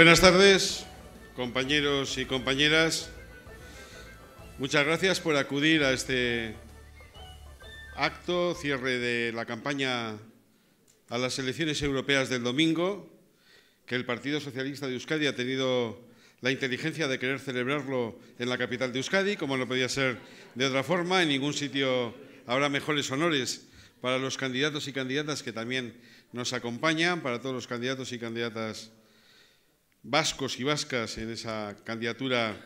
Buenas tardes, compañeros y compañeras. Muchas gracias por acudir a este acto, cierre de la campaña a las elecciones europeas del domingo, que el Partido Socialista de Euskadi ha tenido la inteligencia de querer celebrarlo en la capital de Euskadi, como no podía ser de otra forma. En ningún sitio habrá mejores honores para los candidatos y candidatas que también nos acompañan, para todos los candidatos y candidatas vascos y vascas en esa candidatura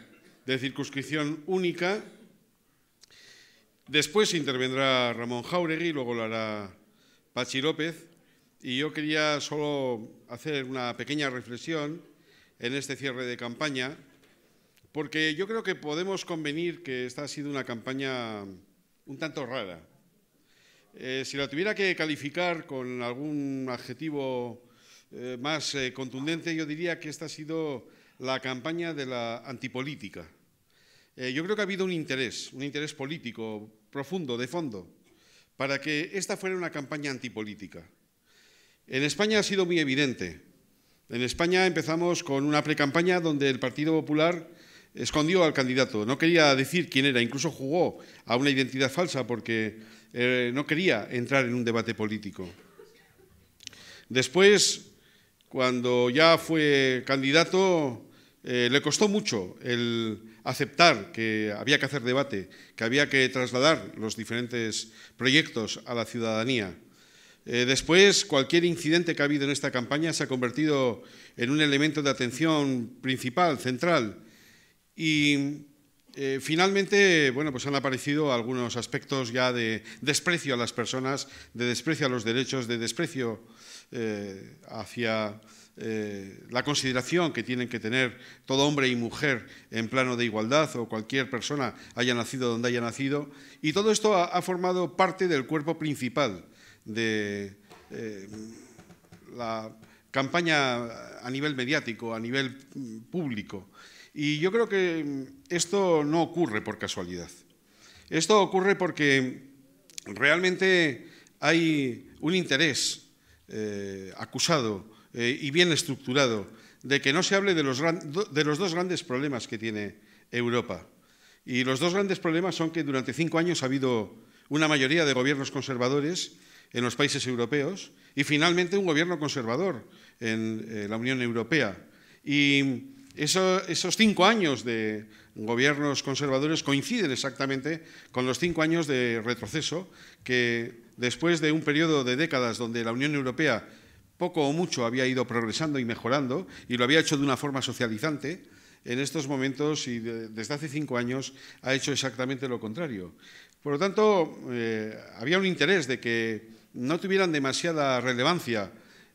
de circunscripción única. Después intervendrá Ramón Jauregui, luego lo hará Pachi López. Y yo quería solo hacer una pequeña reflexión en este cierre de campaña, porque yo creo que podemos convenir que esta ha sido una campaña un tanto rara. Eh, si la tuviera que calificar con algún adjetivo eh, más eh, contundente, yo diría que esta ha sido la campaña de la antipolítica. Eh, yo creo que ha habido un interés, un interés político profundo, de fondo, para que esta fuera una campaña antipolítica. En España ha sido muy evidente. En España empezamos con una precampaña donde el Partido Popular escondió al candidato, no quería decir quién era, incluso jugó a una identidad falsa porque no quería entrar en un debate político. Después, cuando ya fue candidato, eh, le costó mucho el aceptar que había que hacer debate, que había que trasladar los diferentes proyectos a la ciudadanía. Eh, después, cualquier incidente que ha habido en esta campaña se ha convertido en un elemento de atención principal, central. Y eh, finalmente, bueno, pues han aparecido algunos aspectos ya de desprecio a las personas, de desprecio a los derechos, de desprecio eh, hacia eh, la consideración que tienen que tener todo hombre y mujer en plano de igualdad o cualquier persona haya nacido donde haya nacido. Y todo esto ha, formado parte del cuerpo principal de eh, la campaña a nivel mediático, a nivel mm, público. Y yo creo que mm, esto no ocurre por casualidad. Esto ocurre porque realmente hay un interés eh, acusado eh, y bien estructurado de que no se hable de los, de los dos grandes problemas que tiene Europa. Y los dos grandes problemas son que durante cinco años ha habido una mayoría de gobiernos conservadores en los países europeos y finalmente un gobierno conservador en eh, la Unión Europea. Y esos cinco años de gobiernos conservadores coinciden exactamente con los cinco años de retroceso que después de un periodo de décadas donde la Unión Europea poco o mucho había ido progresando y mejorando y lo había hecho de una forma socializante, en estos momentos y desde hace cinco años ha hecho exactamente lo contrario. Por lo tanto, eh, había un interés de que no tuvieran demasiada relevancia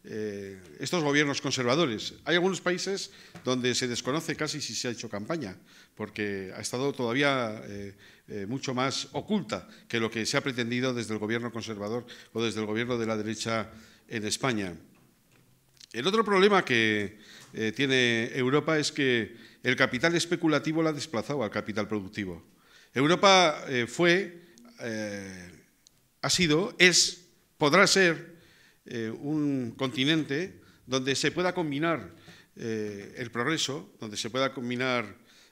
eh, estos gobiernos conservadores. Hay algunos países donde se desconoce casi si se ha hecho campaña, porque ha estado todavía eh, eh, mucho más oculta que lo que se ha pretendido desde el gobierno conservador o desde el gobierno de la derecha en España. El otro problema que tiene Europa es que el capital especulativo la ha desplazado al capital productivo. Europa fue, ha sido, es, podrá ser eh, un continente donde se pueda combinar eh, el progreso, donde se pueda combinar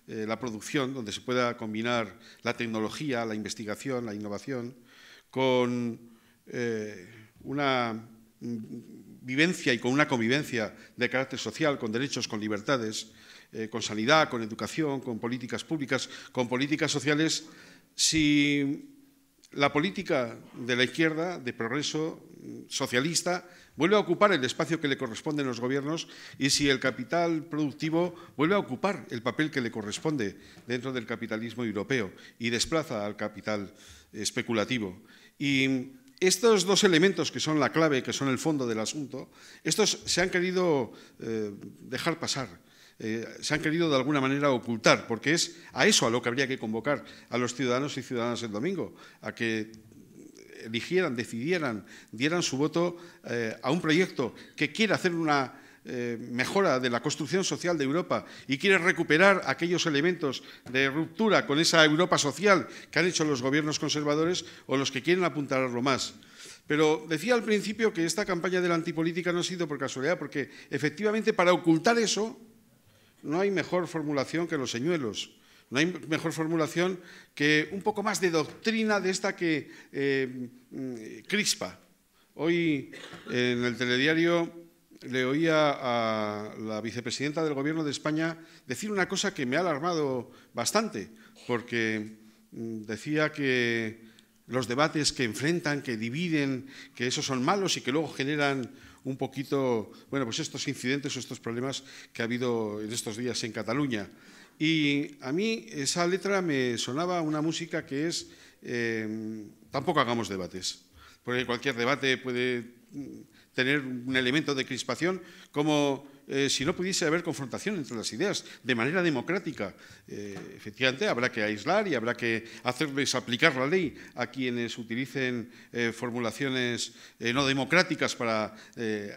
eh, la producción, donde se pueda combinar la tecnología, la investigación, la innovación, con una vivencia y con una convivencia de carácter social, con derechos, con libertades, con sanidad, con educación, con políticas públicas, con políticas sociales, si la política de la izquierda, de progreso socialista, vuelve a ocupar el espacio que le corresponde en los gobiernos y si el capital productivo vuelve a ocupar el papel que le corresponde dentro del capitalismo europeo y desplaza al capital especulativo. Y estos dos elementos que son la clave, que son el fondo del asunto, estos se han querido eh, dejar pasar. Eh, se han querido de alguna manera ocultar, porque es a eso a lo que habría que convocar a los ciudadanos y ciudadanas el domingo, a que eligieran, decidieran, dieran su voto eh, a un proyecto que quiere hacer una eh, mejora de la construcción social de Europa y quiere recuperar aquellos elementos de ruptura con esa Europa social que han hecho los gobiernos conservadores o los que quieren apuntar lo más. Pero decía al principio que esta campaña de la antipolítica no ha sido por casualidad, porque efectivamente para ocultar eso no hay mejor formulación que los señuelos. No hay mejor formulación que un poco más de doctrina de esta que eh, mm, crispa. Hoy en el telediario le oía a la vicepresidenta del Gobierno de España decir una cosa que me ha alarmado bastante, porque mm, decía que los debates que enfrentan, que dividen, que esos son malos y que luego generan un poquito, bueno, pues estos incidentes o estos problemas que ha habido en estos días en Cataluña. Y a mí esa letra me sonaba una música que es, em, tampoco hagamos debates, porque cualquier debate puede mm, tener un elemento de crispación, como eh, si no pudiese haber confrontación entre las ideas de manera democrática. Eh, efectivamente, habrá que aislar y habrá que hacerles aplicar la ley a quienes utilicen eh, formulaciones no democráticas para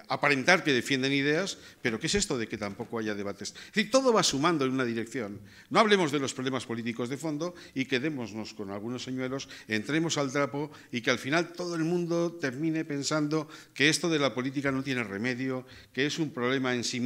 aparentar que defienden ideas, pero ¿qué es esto de que tampoco haya debates? Es decir, todo va sumando en una dirección. No hablemos de los problemas políticos de fondo y quedémonos con algunos señuelos, entremos al trapo y que al final todo el mundo termine pensando que esto de la política no tiene remedio, que es un problema en sí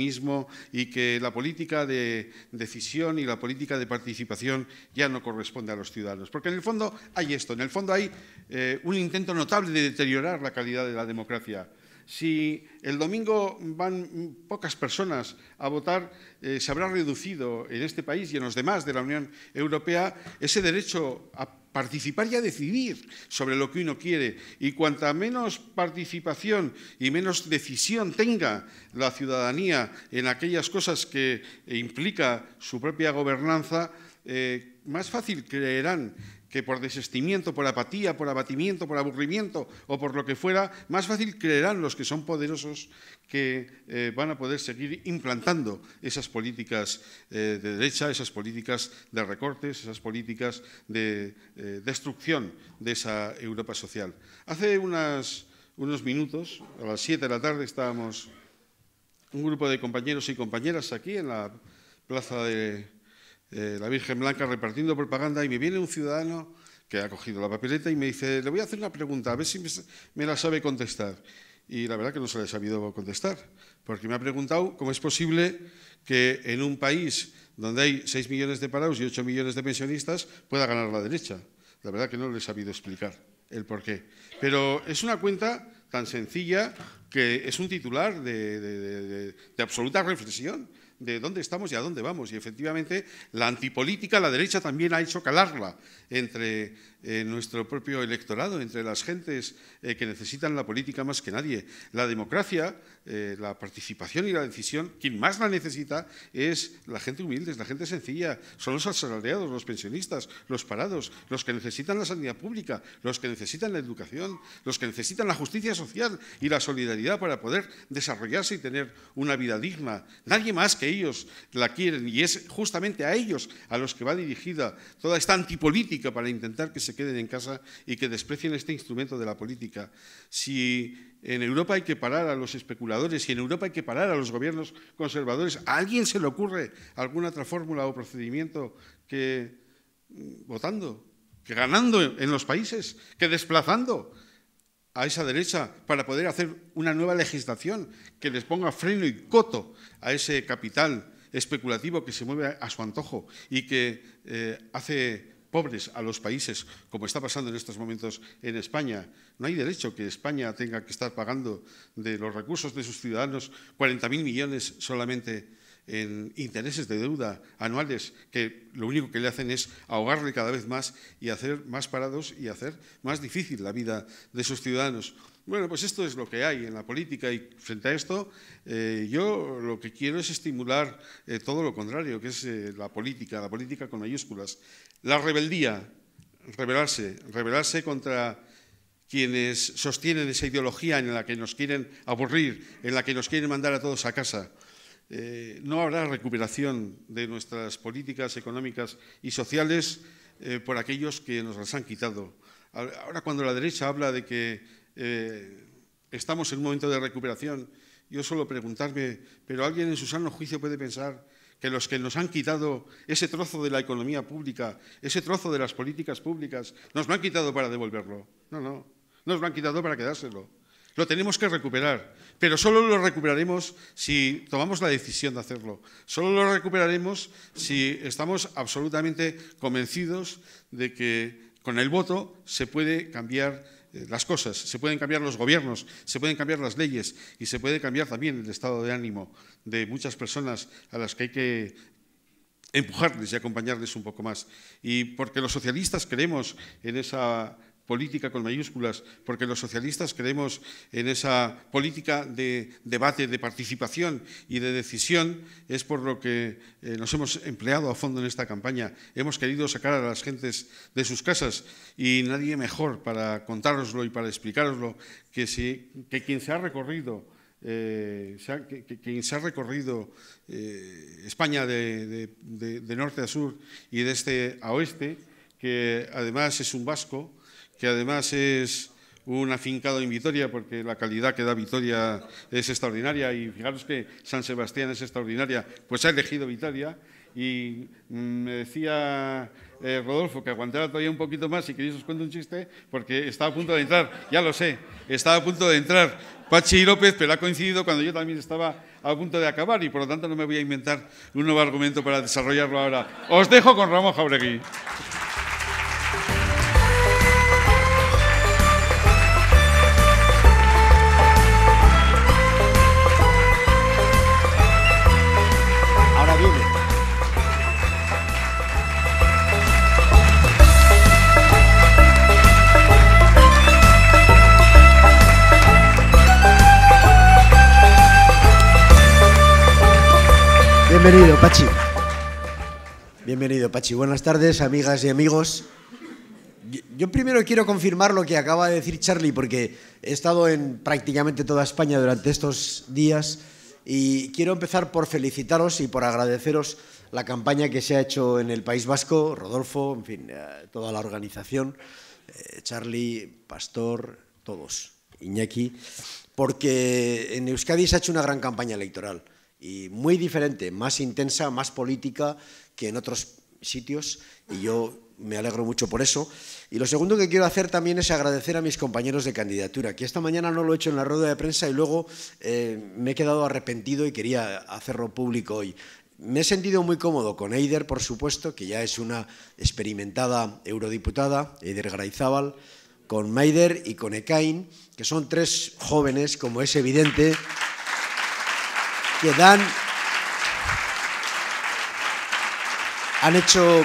y que la política de decisión y la política de participación ya no corresponde a los ciudadanos. Porque en el fondo hay esto, en el fondo hay eh, un intento notable de deteriorar la calidad de la democracia. Si el domingo van pocas personas a votar, eh, se habrá reducido en este país y en los demás de la Unión Europea ese derecho a participar y a decidir sobre lo que uno quiere. Y cuanta menos participación y menos decisión tenga la ciudadanía en aquellas cosas que implica su propia gobernanza, eh, más fácil creerán que por desestimiento, por apatía, por abatimiento, por aburrimiento o por lo que fuera, más fácil creerán los que son poderosos que eh, van a poder seguir implantando esas políticas eh, de derecha, esas políticas de recortes, esas políticas de eh, destrucción de esa Europa social. Hace unos minutos, a las 7 de la tarde, estábamos un grupo de compañeros y compañeras aquí en la plaza de eh, la Virgen Blanca repartiendo propaganda y me viene un ciudadano que ha cogido la papeleta y me dice, le voy a hacer una pregunta, a ver si me, la sabe contestar. Y la verdad que no se le ha sabido contestar, porque me ha preguntado cómo es posible que en un país donde hay 6 millones de parados y 8 millones de pensionistas pueda ganar la derecha. La verdad que no le he sabido explicar el porqué. Pero es una cuenta tan sencilla que es un titular de absoluta reflexión de dónde estamos y a dónde vamos. Y efectivamente la antipolítica, la derecha también ha hecho calarla entre eh, nuestro propio electorado, entre las gentes eh, que necesitan la política más que nadie. La democracia, eh, la participación y la decisión, quien más la necesita es la gente humilde, es la gente sencilla, son los asalariados, los pensionistas, los parados, los que necesitan la sanidad pública, los que necesitan la educación, los que necesitan la justicia social y la solidaridad para poder desarrollarse y tener una vida digna. Nadie más que ellos la quieren y es justamente a ellos a los que va dirigida toda esta antipolítica para intentar que se queden en casa y que desprecien este instrumento de la política, si en Europa hay que parar a los especuladores, si en Europa hay que parar a los gobiernos conservadores, ¿a alguien se le ocurre alguna otra fórmula o procedimiento que mm, votando, que ganando en los países, que desplazando a esa derecha para poder hacer una nueva legislación que les ponga freno y coto a ese capital especulativo que se mueve a su antojo y que eh, hace pobres a los países, como está pasando en estos momentos en España. No hay derecho que España tenga que estar pagando de los recursos de sus ciudadanos 40.000 millones solamente en intereses de deuda anuales que lo único que le hacen es ahogarle cada vez más y hacer más parados y hacer más difícil la vida de sus ciudadanos. Bueno, pues esto es lo que hay en la política y frente a esto eh, yo lo que quiero es estimular eh, todo lo contrario, que es eh, la política, la política con mayúsculas. La rebeldía, rebelarse, rebelarse contra quienes sostienen esa ideología en la que nos quieren aburrir, en la que nos quieren mandar a todos a casa. no habrá recuperación de nuestras políticas económicas y sociales por aquellos que nos las han quitado. Ahora cuando la derecha habla de que eh, estamos en un momento de recuperación. Yo suelo preguntarme, ¿pero alguien en su sano juicio puede pensar que los que nos han quitado ese trozo de la economía pública, ese trozo de las políticas públicas, nos lo han quitado para devolverlo? No, no, nos lo han quitado para quedárselo. Lo tenemos que recuperar, pero solo lo recuperaremos si tomamos la decisión de hacerlo. Solo lo recuperaremos si estamos absolutamente convencidos de que con el voto se puede cambiar eh, las cosas, se pueden cambiar los gobiernos, se pueden cambiar las leyes y se puede cambiar también el estado de ánimo de muchas personas a las que hay que empujarles y acompañarles un poco más. Y porque los socialistas creemos en esa política con mayúsculas, porque los socialistas creemos en esa política de debate, de participación y de decisión, es por lo que eh, nos hemos empleado a fondo en esta campaña. Hemos querido sacar a las gentes de sus casas y nadie mejor para contároslo y para explicaroslo eh, que, que quien se ha recorrido quien eh, se ha recorrido España de norte a sur y de este a oeste, que además es un vasco, que además es un afincado en Vitoria, porque la calidad que da Vitoria es extraordinaria y fijaros que San Sebastián es extraordinaria, pues ha elegido Vitoria y mm, me decía eh, Rodolfo que aguantara todavía un poquito más que queréis os cuento un chiste, porque estaba a punto de entrar, ya lo sé, estaba a punto de entrar Pachi López, pero ha coincidido cuando yo también estaba a punto de acabar y por lo tanto no me voy a inventar un nuevo argumento para desarrollarlo ahora. Os dejo con Ramón Jauregui. Bienvenido, Pachi. Bienvenido, Pachi. Buenas tardes, amigas y amigos. Yo primero quiero confirmar lo que acaba de decir Charlie, porque he estado en prácticamente toda España durante estos días y quiero empezar por felicitaros y por agradeceros la campaña que se ha hecho en el País Vasco, Rodolfo, en fin, eh, toda la organización, eh, Charlie, Pastor, todos, Iñaki, porque en Euskadi se ha hecho una gran campaña electoral y muy diferente, más intensa, más política que en otros sitios y yo me alegro mucho por eso. Y lo segundo que quiero hacer también es agradecer a mis compañeros de candidatura, que esta mañana no lo he hecho en la rueda de prensa y luego eh, me he quedado arrepentido y quería hacerlo público hoy. Me he sentido muy cómodo con Eider, por supuesto, que ya es una experimentada eurodiputada, Eider Graizábal, con Maider y con Ekain, que son tres jóvenes, como es evidente que dan, han hecho,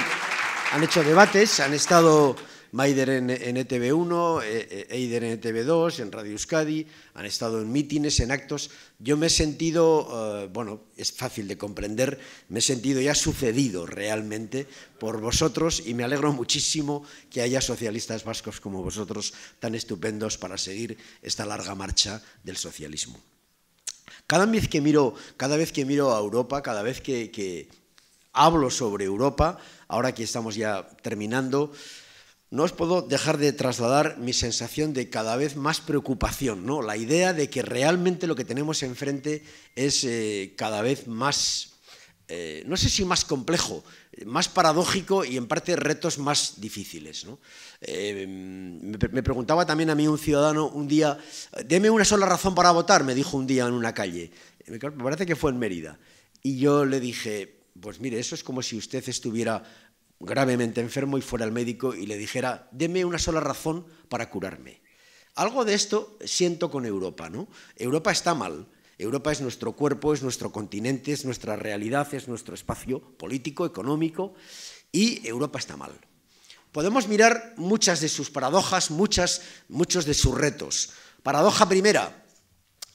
debates, han estado Maider en, en ETV1, eh, eh, Eider en ETV2, en Radio Euskadi, han estado en mítines, en actos. Yo me he sentido, eh, bueno, es fácil de comprender, me he sentido ha sucedido realmente por vosotros y me alegro muchísimo que haya socialistas vascos como vosotros tan estupendos para seguir esta larga marcha del socialismo. Cada vez que miro, cada vez que miro a Europa, cada vez que, hablo sobre Europa, ahora que estamos ya terminando, no os puedo dejar de trasladar mi sensación de cada vez más preocupación, ¿no? la idea de que realmente lo que tenemos enfrente es eh, cada vez más eh, no sé si más complejo, más paradójico y en parte retos más difíciles. Eh, me, preguntaba también a mí un ciudadano un día, deme una sola razón para votar, me dijo un día en una calle. Me parece que fue en Mérida. Y yo le dije, pues mire, eso es como si usted estuviera gravemente enfermo y fuera al médico y le dijera, deme una sola razón para curarme. Algo de esto siento con Europa, ¿no? Europa está mal Europa es nuestro cuerpo, es nuestro continente, es nuestra realidad, es nuestro espacio político, económico, y Europa está mal. Podemos mirar muchas de sus paradojas, muchas, muchos de sus retos. Paradoja primera,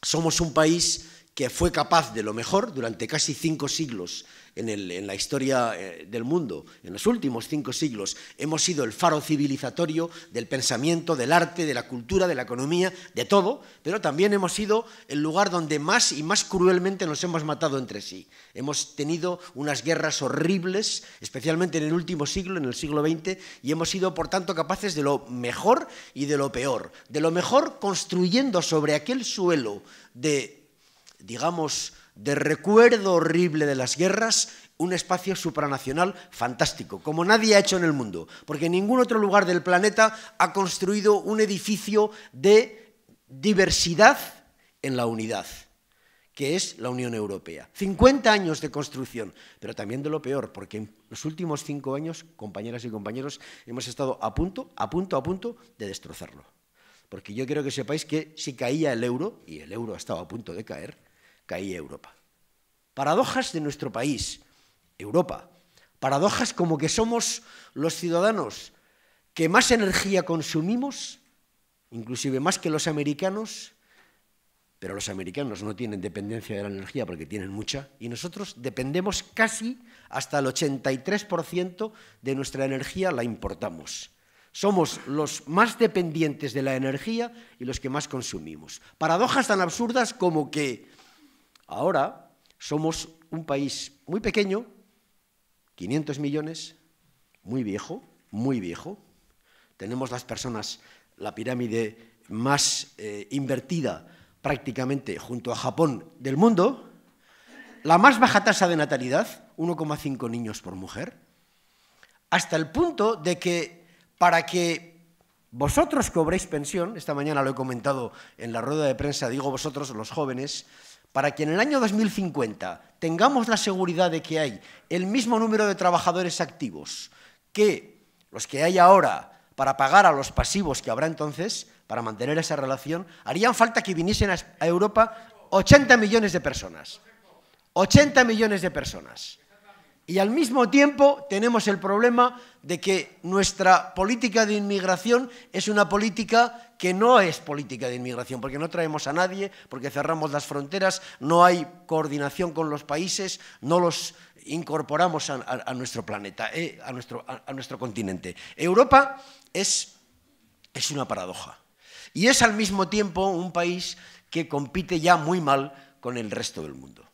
somos un país que fue capaz de lo mejor durante casi cinco siglos en, la historia eh, del mundo. En los últimos cinco siglos hemos sido el faro civilizatorio del pensamiento, del arte, de la cultura, de la economía, de todo, pero también hemos sido el lugar donde más y más cruelmente nos hemos matado entre sí. Hemos tenido unas guerras horribles, especialmente en el último siglo, en el siglo XX, y hemos sido, por tanto, capaces de lo mejor y de lo peor. De lo mejor construyendo sobre aquel suelo de, digamos, de recuerdo horrible de las guerras, un espacio supranacional fantástico, como nadie ha hecho en el mundo, porque ningún otro lugar del planeta ha construido un edificio de diversidad en la unidad, que es la Unión Europea. 50 años de construcción, pero también de lo peor, porque en los últimos cinco años, compañeras y compañeros, hemos estado a punto, a punto, a punto de destrozarlo. Porque yo quiero que sepáis que si caía el euro, y el euro ha estado a punto de caer, caía Europa. Paradojas de nuestro país, Europa. Paradojas como que somos los ciudadanos que más energía consumimos, inclusive más que los americanos, pero los americanos no tienen dependencia de la energía porque tienen mucha, y nosotros dependemos casi hasta el 83% de nuestra energía la importamos. Somos los más dependientes de la energía y los que más consumimos. Paradojas tan absurdas como que Ahora somos un país muy pequeño, 500 millones, muy viejo, muy viejo. Tenemos las personas, la pirámide más eh, invertida prácticamente junto a Japón del mundo, la más baja tasa de natalidad, 1,5 niños por mujer, hasta el punto de que para que vosotros cobréis pensión, esta mañana lo he comentado en la rueda de prensa, digo vosotros los jóvenes, para que en el año 2050 tengamos la seguridad de que hay el mismo número de trabajadores activos que los que hay ahora para pagar a los pasivos que habrá entonces, para mantener esa relación, harían falta que viniesen a Europa 80 millones de personas. 80 millones de personas. Y al mismo tiempo tenemos el problema de que nuestra política de inmigración es una política que no es política de inmigración, porque no traemos a nadie, porque cerramos las fronteras, no hay coordinación con los países, no los incorporamos a, nuestro planeta, eh, a, nuestro, continente. Europa es una paradoja y es al mismo tiempo un país que compite ya muy mal con el resto del mundo.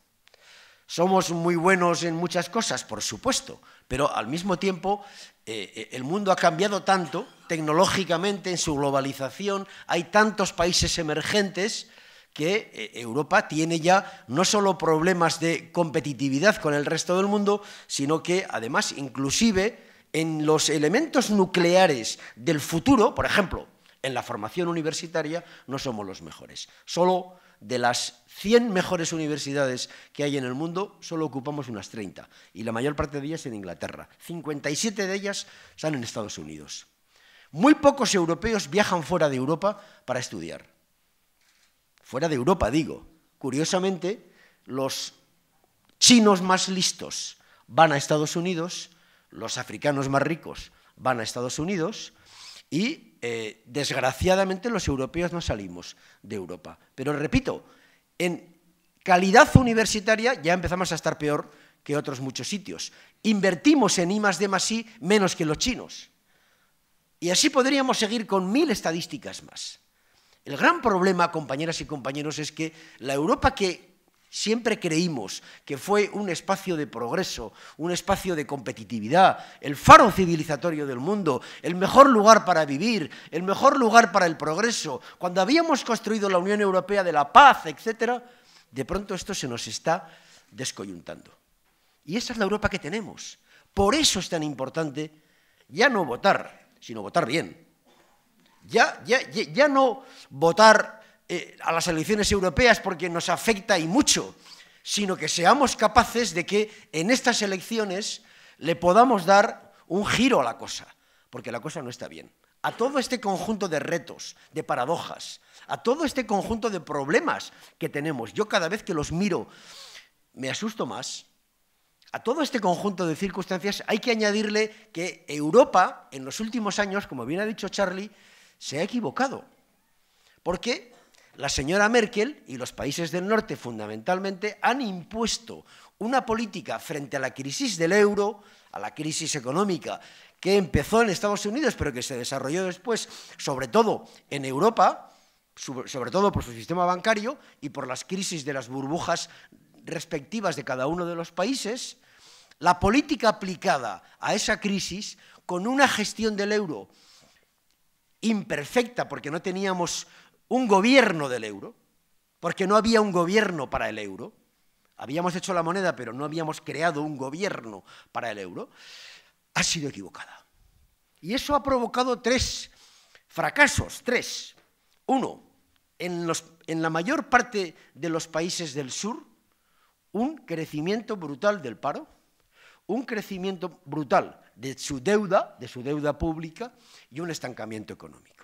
Somos muy buenos en muchas cosas, por supuesto, pero al mismo tiempo eh, eh, el mundo ha cambiado tanto tecnológicamente en su globalización, hay tantos países emergentes que eh, Europa tiene ya no solo problemas de competitividad con el resto del mundo, sino que además inclusive en los elementos nucleares del futuro, por ejemplo, en la formación universitaria, no somos los mejores. Solo de las 100 mejores universidades que hay en el mundo, solo ocupamos unas 30, y la mayor parte de ellas en Inglaterra. 57 de ellas están en Estados Unidos. Muy pocos europeos viajan fuera de Europa para estudiar. Fuera de Europa, digo. Curiosamente, los chinos más listos van a Estados Unidos, los africanos más ricos van a Estados Unidos y eh, desgraciadamente los europeos no salimos de Europa. Pero repito, en calidad universitaria ya empezamos a estar peor que otros muchos sitios. Invertimos en I más D I menos que los chinos. Y así podríamos seguir con mil estadísticas más. El gran problema, compañeras y compañeros, es que la Europa que Siempre creímos que fue un espacio de progreso, un espacio de competitividad, el faro civilizatorio del mundo, el mejor lugar para vivir, el mejor lugar para el progreso. Cuando habíamos construido la Unión Europea de la paz, etc., de pronto esto se nos está descoyuntando. Y esa es la Europa que tenemos. Por eso es tan importante ya no votar, sino votar bien. Ya, ya no votar eh, a las elecciones europeas porque nos afecta y mucho, sino que seamos capaces de que en estas elecciones le podamos dar un giro a la cosa, porque la cosa no está bien. A todo este conjunto de retos, de paradojas, a todo este conjunto de problemas que tenemos, yo cada vez que los miro me asusto más, a todo este conjunto de circunstancias hay que añadirle que Europa en los últimos años, como bien ha dicho Charlie, se ha equivocado. Porque la señora Merkel y los países del norte fundamentalmente han impuesto una política frente a la crisis del euro, a la crisis económica que empezó en Estados Unidos pero que se desarrolló después, sobre todo en Europa, sobre todo por su sistema bancario y por las crisis de las burbujas respectivas de cada uno de los países, la política aplicada a esa crisis con una gestión del euro imperfecta porque no teníamos un gobierno del euro, porque no había un gobierno para el euro. Habíamos hecho la moneda, pero no habíamos creado un gobierno para el euro, ha sido equivocada. Y eso ha provocado tres fracasos, tres. Uno, en, en la mayor parte de los países del sur, un crecimiento brutal del paro, un crecimiento brutal de su deuda, de su deuda pública y un estancamiento económico.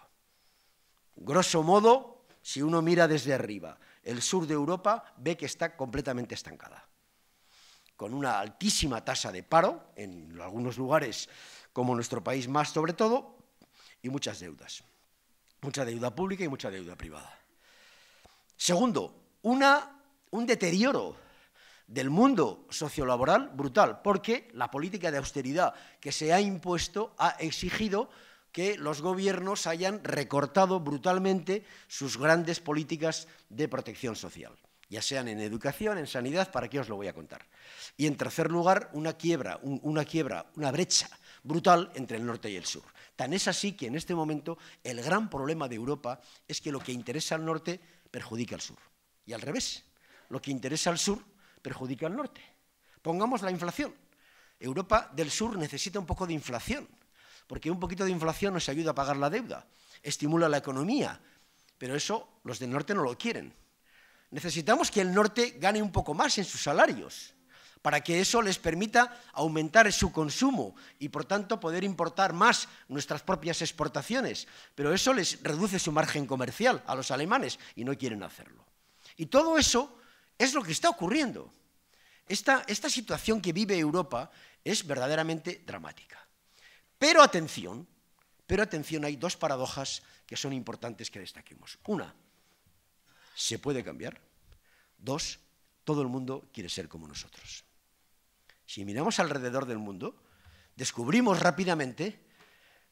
Grosso modo, si uno mira desde arriba, el sur de Europa ve que está completamente estancada, con una altísima tasa de paro, en algunos lugares como nuestro país más sobre todo, y muchas deudas. Mucha deuda pública y mucha deuda privada. Segundo, un deterioro del mundo sociolaboral brutal, porque la política de austeridad que se ha impuesto ha exigido que los gobiernos hayan recortado brutalmente sus grandes políticas de protección social, ya sean en educación, en sanidad, ¿para qué os lo voy a contar? Y en tercer lugar, una quiebra, una quiebra, una brecha brutal entre el norte y el sur. Tan es así que en este momento el gran problema de Europa es que lo que interesa al norte perjudica al sur. Y al revés, lo que interesa al sur perjudica al norte. Pongamos la inflación. Europa del sur necesita un poco de inflación porque un poquito de inflación nos ayuda a pagar la deuda, estimula la economía, pero eso los del norte no lo quieren. Necesitamos que el norte gane un poco más en sus salarios para que eso les permita aumentar su consumo y por tanto poder importar más nuestras propias exportaciones. Pero eso les reduce su margen comercial a los alemanes y no quieren hacerlo. Y todo eso es lo que está ocurriendo. Esta, esta situación que vive Europa es verdaderamente dramática. Pero atención, pero atención, hay dos paradojas que son importantes que destaquemos. Una, se puede cambiar. Dos, todo el mundo quiere ser como nosotros. Si miramos alrededor del mundo, descubrimos rápidamente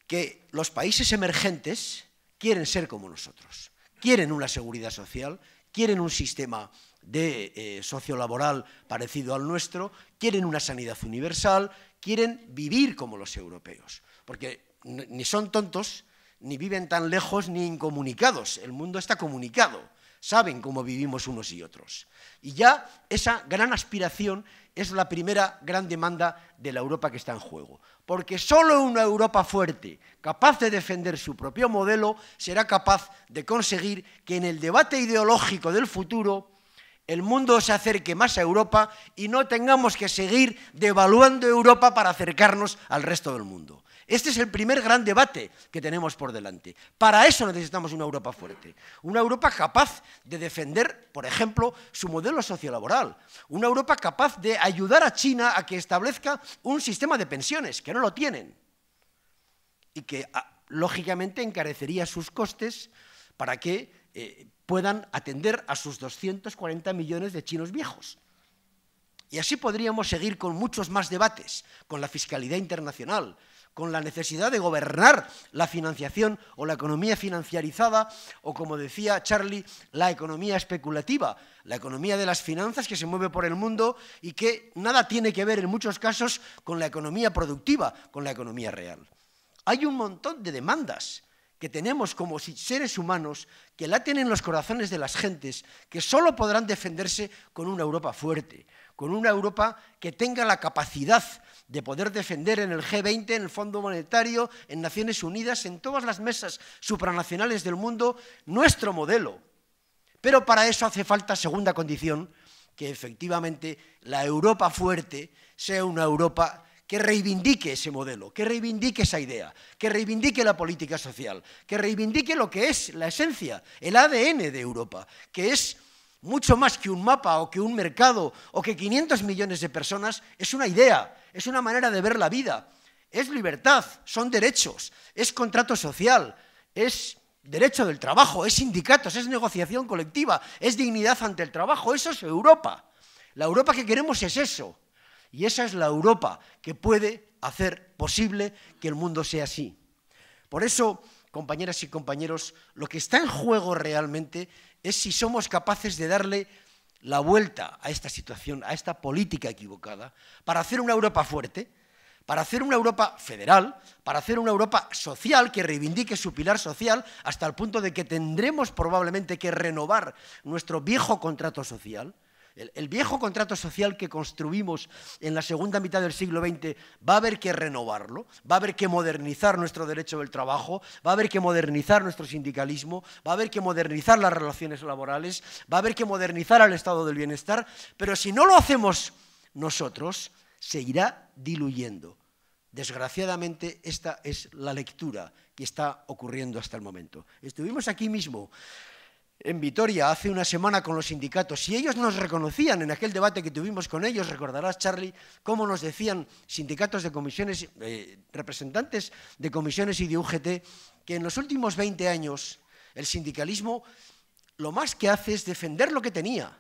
que los países emergentes quieren ser como nosotros. Quieren una seguridad social, quieren un sistema de eh, sociolaboral socio laboral parecido al nuestro, quieren una sanidad universal, quieren vivir como los europeos, porque ni son tontos, ni viven tan lejos, ni incomunicados. El mundo está comunicado, saben cómo vivimos unos y otros. Y ya esa gran aspiración es la primera gran demanda de la Europa que está en juego, porque solo una Europa fuerte, capaz de defender su propio modelo, será capaz de conseguir que en el debate ideológico del futuro, el mundo se acerque más a Europa y no tengamos que seguir devaluando Europa para acercarnos al resto del mundo. Este es el primer gran debate que tenemos por delante. Para eso necesitamos una Europa fuerte, una Europa capaz de defender, por ejemplo, su modelo sociolaboral, una Europa capaz de ayudar a China a que establezca un sistema de pensiones, que no lo tienen, y que ah, lógicamente encarecería sus costes para que eh, puedan atender a sus 240 millones de chinos viejos. Y así podríamos seguir con muchos más debates, con la fiscalidad internacional, con la necesidad de gobernar la financiación o la economía financiarizada, o como decía Charlie, la economía especulativa, la economía de las finanzas que se mueve por el mundo y que nada tiene que ver en muchos casos con la economía productiva, con la economía real. Hay un montón de demandas que tenemos como seres humanos que laten en los corazones de las gentes, que solo podrán defenderse con una Europa fuerte, con una Europa que tenga la capacidad de poder defender en el G20, en el Fondo Monetario, en Naciones Unidas, en todas las mesas supranacionales del mundo, nuestro modelo. Pero para eso hace falta segunda condición, que efectivamente la Europa fuerte sea una Europa que reivindique ese modelo, que reivindique esa idea, que reivindique la política social, que reivindique lo que es la esencia, el ADN de Europa, que es mucho más que un mapa o que un mercado o que 500 millones de personas, es una idea, es una manera de ver la vida, es libertad, son derechos, es contrato social, es derecho del trabajo, es sindicatos, es negociación colectiva, es dignidad ante el trabajo, eso es Europa. La Europa que queremos es eso. Y esa es la Europa que puede hacer posible que el mundo sea así. Por eso, compañeras y compañeros, lo que está en juego realmente es si somos capaces de darle la vuelta a esta situación, a esta política equivocada, para hacer una Europa fuerte, para hacer una Europa federal, para hacer una Europa social que reivindique su pilar social hasta el punto de que tendremos probablemente que renovar nuestro viejo contrato social, el, viejo contrato social que construimos en la segunda mitad del siglo XX va a haber que renovarlo, va a haber que modernizar nuestro derecho del trabajo, va a haber que modernizar nuestro sindicalismo, va a haber que modernizar las relaciones laborales, va a haber que modernizar al estado del bienestar, pero si no lo hacemos nosotros, se irá diluyendo. Desgraciadamente, esta es la lectura que está ocurriendo hasta el momento. Estuvimos aquí mismo en Vitoria hace una semana con los sindicatos y ellos nos reconocían en aquel debate que tuvimos con ellos, recordarás Charlie, cómo nos decían sindicatos de comisiones, eh, representantes de comisiones y de UGT, que en los últimos 20 años el sindicalismo lo más que hace es defender lo que tenía,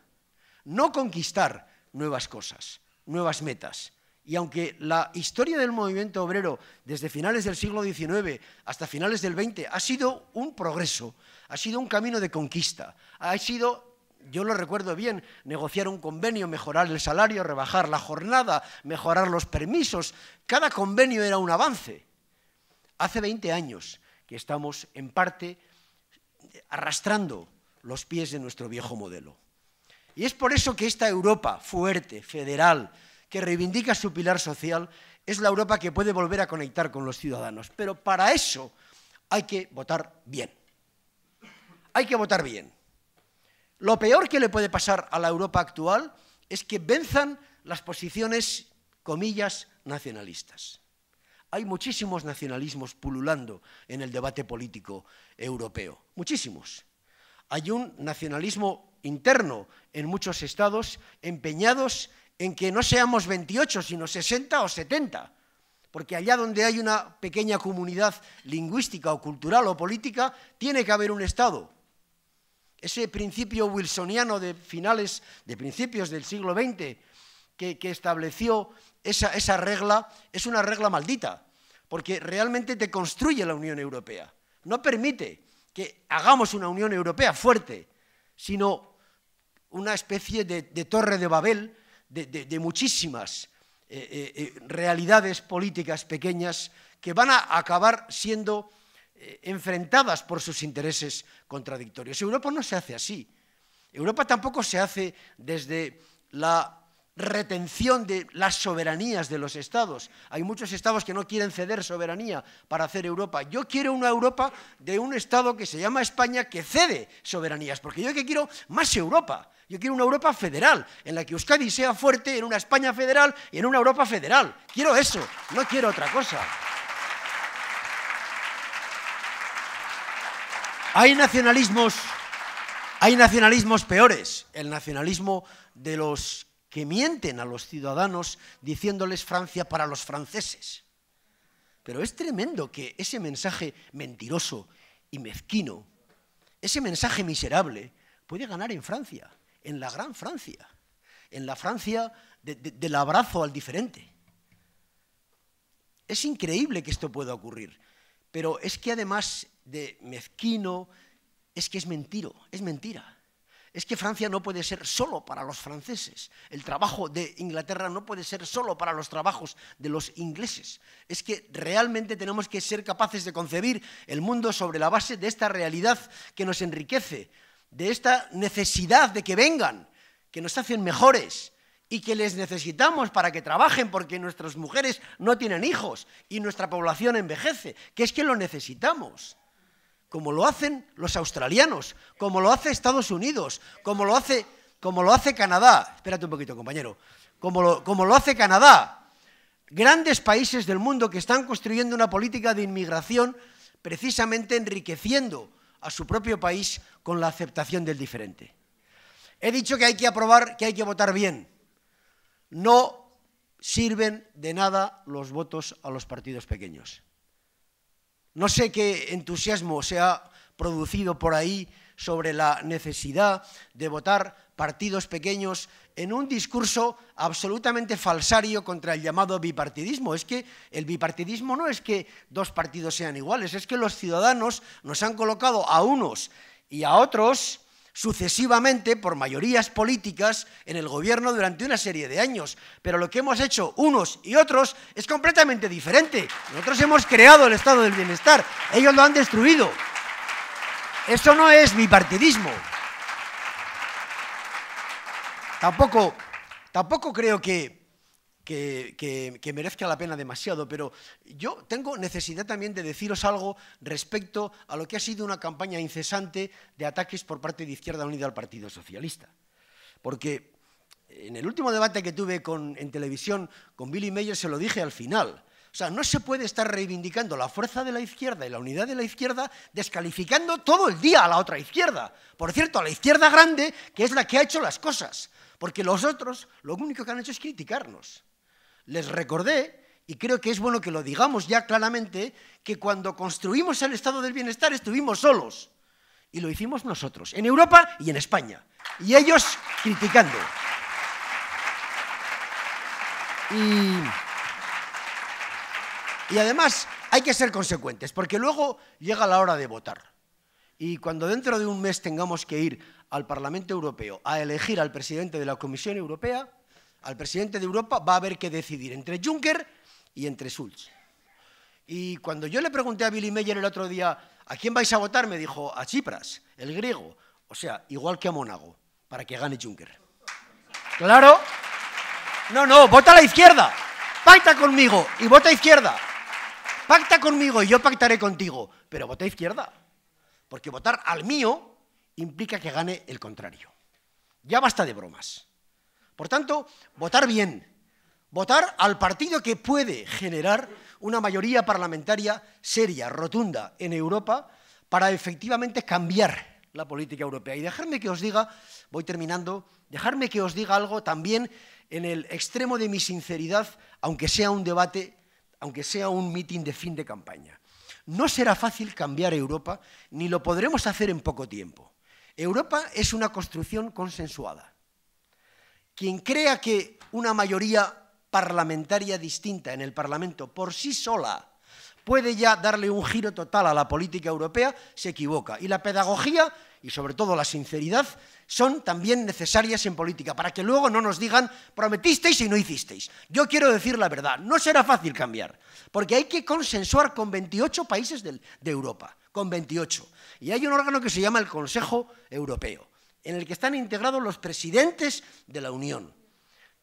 no conquistar nuevas cosas, nuevas metas. Y aunque la historia del movimiento obrero desde finales del siglo XIX hasta finales del XX ha sido un progreso, ha sido un camino de conquista, ha sido, yo lo recuerdo bien, negociar un convenio, mejorar el salario, rebajar la jornada, mejorar los permisos, cada convenio era un avance. Hace 20 años que estamos en parte arrastrando los pies de nuestro viejo modelo. Y es por eso que esta Europa fuerte, federal, que reivindica su pilar social, es la Europa que puede volver a conectar con los ciudadanos. Pero para eso hay que votar bien hay que votar bien. Lo peor que le puede pasar a la Europa actual es que venzan las posiciones, comillas, nacionalistas. Hay muchísimos nacionalismos pululando en el debate político europeo, muchísimos. Hay un nacionalismo interno en muchos estados empeñados en que no seamos 28, sino 60 o 70, porque allá donde hay una pequeña comunidad lingüística o cultural o política, tiene que haber un Estado ese principio wilsoniano de finales, de principios del siglo XX, que, estableció esa, regla, es una regla maldita, porque realmente te construye la Unión Europea. No permite que hagamos una Unión Europea fuerte, sino una especie de, torre de Babel de, muchísimas eh, eh, eh, realidades políticas pequeñas que van a acabar siendo eh, enfrentadas por sus intereses contradictorios. Europa no se hace así. Europa tampoco se hace desde la retención de las soberanías de los estados. Hay muchos estados que no quieren ceder soberanía para hacer Europa. Yo quiero una Europa de un estado que se llama España que cede soberanías, porque yo quiero más Europa. Yo quiero una Europa federal, en la que Euskadi sea fuerte en una España federal y en una Europa federal. Quiero eso, no quiero otra cosa. Hay nacionalismos, hay nacionalismos peores. El nacionalismo de los que mienten a los ciudadanos diciéndoles Francia para los franceses. Pero es tremendo que ese mensaje mentiroso y mezquino, ese mensaje miserable, puede ganar en Francia, en la gran Francia, en la Francia del abrazo al diferente. Es increíble que esto pueda ocurrir, pero es que además de mezquino, es que es mentiro, es mentira. Es que Francia no puede ser solo para los franceses. El trabajo de Inglaterra no puede ser solo para los trabajos de los ingleses. Es que realmente tenemos que ser capaces de concebir el mundo sobre la base de esta realidad que nos enriquece, de esta necesidad de que vengan, que nos hacen mejores y que les necesitamos para que trabajen porque nuestras mujeres no tienen hijos y nuestra población envejece, que es que lo necesitamos como lo hacen los australianos, como lo hace Estados Unidos, como lo hace, lo hace Canadá. Espérate un poquito, compañero. Como lo, como lo hace Canadá. Grandes países del mundo que están construyendo una política de inmigración precisamente enriqueciendo a su propio país con la aceptación del diferente. He dicho que hay que aprobar, que hay que votar bien. No sirven de nada los votos a los partidos pequeños. No sé qué entusiasmo se ha producido por ahí sobre la necesidad de votar partidos pequeños en un discurso absolutamente falsario contra el llamado bipartidismo. Es que el bipartidismo no es que dos partidos sean iguales, es que los ciudadanos nos han colocado a unos y a otros sucesivamente por mayorías políticas en el gobierno durante una serie de años. Pero lo que hemos hecho unos y otros es completamente diferente. Nosotros hemos creado el estado del bienestar, ellos lo han destruido. Eso no es bipartidismo. Tampoco, tampoco creo que que, merezca la pena demasiado, pero yo tengo necesidad también de deciros algo respecto a lo que ha sido una campaña incesante de ataques por parte de Izquierda Unida al Partido Socialista. Porque en el último debate que tuve con, en televisión con Billy Mayer se lo dije al final. O sea, no se puede estar reivindicando la fuerza de la izquierda y la unidad de la izquierda descalificando todo el día a la otra izquierda. Por cierto, a la izquierda grande, que es la que ha hecho las cosas. Porque los otros lo único que han hecho es criticarnos. Les recordé, y creo que es bueno que lo digamos ya claramente, que cuando construimos el estado del bienestar estuvimos solos. Y lo hicimos nosotros, en Europa y en España. Y ellos criticando. Y, además hay que ser consecuentes, porque luego llega la hora de votar. Y cuando dentro de un mes tengamos que ir al Parlamento Europeo a elegir al presidente de la Comisión Europea, al presidente de Europa va a haber que decidir entre Juncker y entre Schulz. Y cuando yo le pregunté a Billy Meyer el otro día, ¿a quién vais a votar? Me dijo, a Tsipras, el griego. O sea, igual que a Mónaco, para que gane Juncker. Claro. No, no, vota a la izquierda. Pacta conmigo y vota a izquierda. Pacta conmigo y yo pactaré contigo. Pero vota a izquierda. Porque votar al mío implica que gane el contrario. Ya basta de bromas. Por tanto, votar bien, votar al partido que puede generar una mayoría parlamentaria seria, rotunda en Europa para efectivamente cambiar la política europea. Y dejarme que os diga, voy terminando, dejarme que os diga algo también en el extremo de mi sinceridad, aunque sea un debate, aunque sea un mitin de fin de campaña. No será fácil cambiar Europa, ni lo podremos hacer en poco tiempo. Europa es una construcción consensuada. Quien crea que una mayoría parlamentaria distinta en el Parlamento por sí sola puede ya darle un giro total a la política europea, se equivoca. Y la pedagogía y sobre todo la sinceridad son también necesarias en política, para que luego no nos digan prometisteis y no hicisteis. Yo quiero decir la verdad, no será fácil cambiar, porque hay que consensuar con 28 países de, Europa, con 28. Y hay un órgano que se llama el Consejo Europeo en el que están integrados los presidentes de la Unión.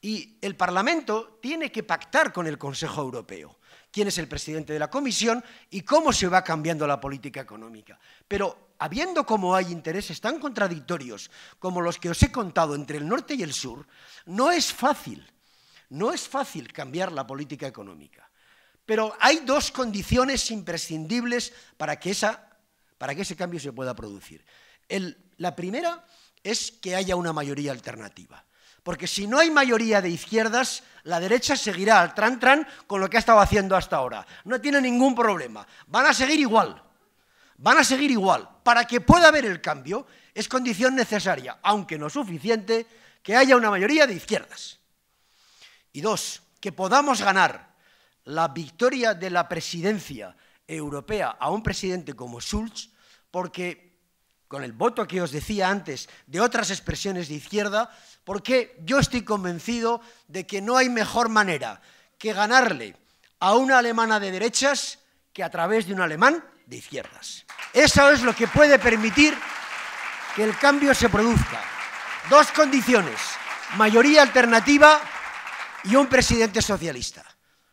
Y el Parlamento tiene que pactar con el Consejo Europeo quién es el presidente de la Comisión y cómo se va cambiando la política económica. Pero habiendo como hay intereses tan contradictorios como los que os he contado entre el norte y el sur, no es fácil, no es fácil cambiar la política económica. Pero hay dos condiciones imprescindibles para que, esa, para que ese cambio se pueda producir. la primera es que haya una mayoría alternativa. Porque si no hay mayoría de izquierdas, la derecha seguirá al tran-tran con lo que ha estado haciendo hasta ahora. No tiene ningún problema. Van a seguir igual. Van a seguir igual. Para que pueda haber el cambio, es condición necesaria, aunque no suficiente, que haya una mayoría de izquierdas. Y dos, que podamos ganar la victoria de la presidencia europea a un presidente como Schulz, porque con el voto que os decía antes de otras expresiones de izquierda, porque yo estoy convencido de que no hay mejor manera que ganarle a una alemana de derechas que a través de un alemán de izquierdas. Eso es lo que puede permitir que el cambio se produzca. Dos condiciones, mayoría alternativa y un presidente socialista.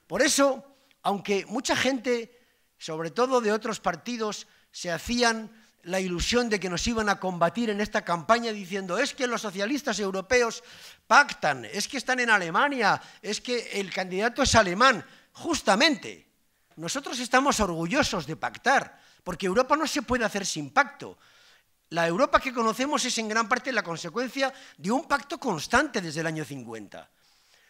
Por eso, aunque mucha gente, sobre todo de otros partidos, se hacían la ilusión de que nos iban a combatir en esta campaña diciendo, es que los socialistas europeos pactan, es que están en Alemania, es que el candidato es alemán. Justamente, nosotros estamos orgullosos de pactar, porque Europa no se puede hacer sin pacto. La Europa que conocemos es en gran parte la consecuencia de un pacto constante desde el año 50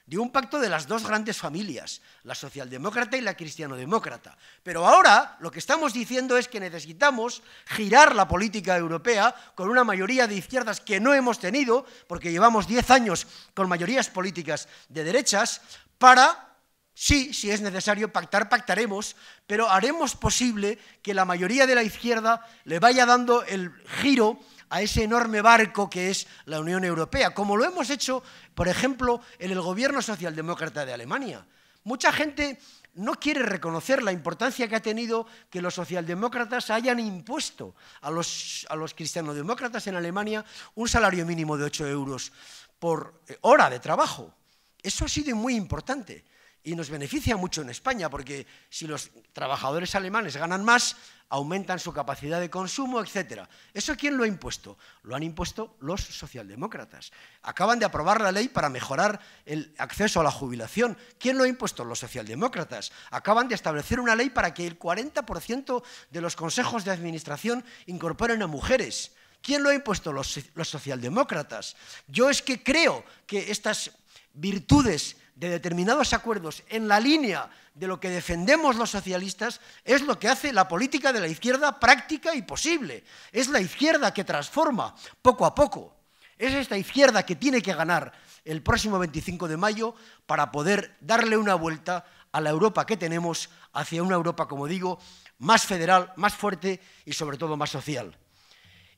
de un pacto de las dos grandes familias, la socialdemócrata y la cristianodemócrata. Pero ahora lo que estamos diciendo es que necesitamos girar la política europea con una mayoría de izquierdas que no hemos tenido, porque llevamos diez años con mayorías políticas de derechas, para Sí, si es necesario pactar, pactaremos, pero haremos posible que la mayoría de la izquierda le vaya dando el giro a ese enorme barco que es la Unión Europea, como lo hemos hecho, por ejemplo, en el gobierno socialdemócrata de Alemania. Mucha gente no quiere reconocer la importancia que ha tenido que los socialdemócratas hayan impuesto a los, a los cristianodemócratas en Alemania un salario mínimo de 8 euros por hora de trabajo. Eso ha sido muy importante y nos beneficia mucho en España, porque si los trabajadores alemanes ganan más, aumentan su capacidad de consumo, etc. ¿Eso quién lo ha impuesto? Lo han impuesto los socialdemócratas. Acaban de aprobar la ley para mejorar el acceso a la jubilación. ¿Quién lo ha impuesto? Los socialdemócratas. Acaban de establecer una ley para que el 40% de los consejos de administración incorporen a mujeres. ¿Quién lo ha impuesto? Los, los socialdemócratas. Yo es que creo que estas virtudes de determinados acuerdos en la línea de lo que defendemos los socialistas es lo que hace la política de la izquierda práctica y posible. Es la izquierda que transforma poco a poco. Es esta izquierda que tiene que ganar el próximo 25 de mayo para poder darle una vuelta a la Europa que tenemos, hacia una Europa, como digo, más federal, más fuerte y sobre todo más social.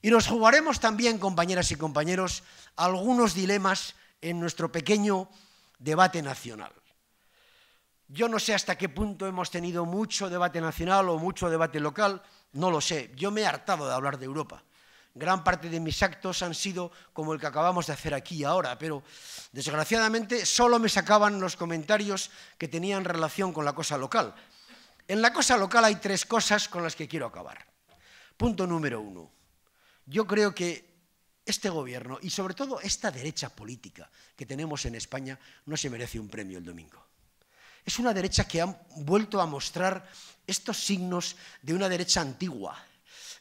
Y nos jugaremos también, compañeras y compañeros, algunos dilemas en nuestro pequeño debate nacional. Yo no sé hasta qué punto hemos tenido mucho debate nacional o mucho debate local, no lo sé. Yo me he hartado de hablar de Europa. Gran parte de mis actos han sido como el que acabamos de hacer aquí ahora, pero desgraciadamente solo me sacaban los comentarios que tenían relación con la cosa local. En la cosa local hay tres cosas con las que quiero acabar. Punto número uno. Yo creo que este gobierno y sobre todo esta derecha política que tenemos en España no se merece un premio el domingo. Es una derecha que ha vuelto a mostrar estos signos de una derecha antigua,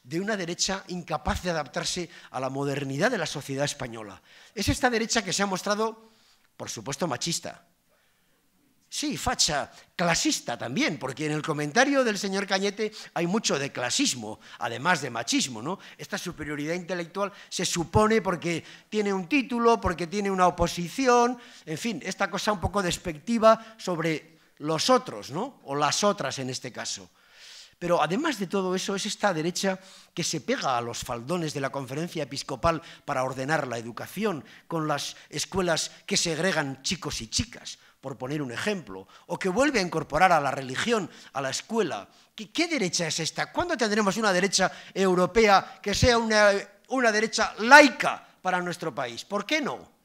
de una derecha incapaz de adaptarse a la modernidad de la sociedad española. Es esta derecha que se ha mostrado, por supuesto, machista, sí, facha, clasista también, porque en el comentario del señor Cañete hay mucho de clasismo, además de machismo, ¿no? Esta superioridad intelectual se supone porque tiene un título, porque tiene una oposición, en fin, esta cosa un poco despectiva sobre los otros, ¿no? O las otras en este caso. Pero además de todo eso, es esta derecha que se pega a los faldones de la conferencia episcopal para ordenar la educación, con las escuelas que segregan chicos y chicas, por poner un ejemplo, o que vuelve a incorporar a la religión, a la escuela. ¿Qué, derecha es esta? ¿Cuándo tendremos una derecha europea que sea una derecha laica para nuestro país? ¿Por qué no?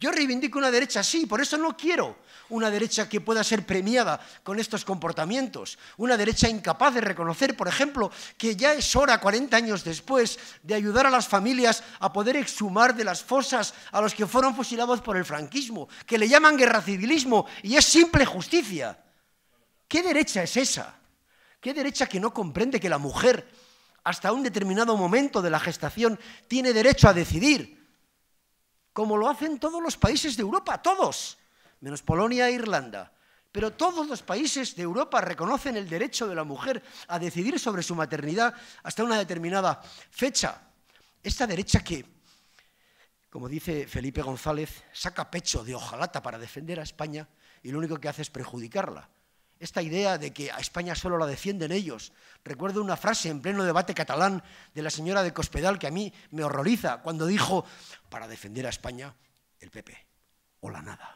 Yo reivindico una derecha así, por eso no quiero una derecha que pueda ser premiada con estos comportamientos, una derecha incapaz de reconocer, por ejemplo, que ya es hora, 40 años después, de ayudar a las familias a poder exhumar de las fosas a los que fueron fusilados por el franquismo, que le llaman guerra civilismo y es simple justicia. ¿Qué derecha es esa? ¿Qué derecha que no comprende que la mujer, hasta un determinado momento de la gestación, tiene derecho a decidir? como lo hacen todos los países de Europa, todos, menos Polonia e Irlanda. Pero todos los países de Europa reconocen el derecho de la mujer a decidir sobre su maternidad hasta una determinada fecha. Esta derecha que, como dice Felipe González, saca pecho de ojalata para defender a España y lo único que hace es perjudicarla esta idea de que a España solo la defienden ellos. Recuerdo una frase en pleno debate catalán de la señora de Cospedal que a mí me horroriza cuando dijo, para defender a España, el PP, o la nada,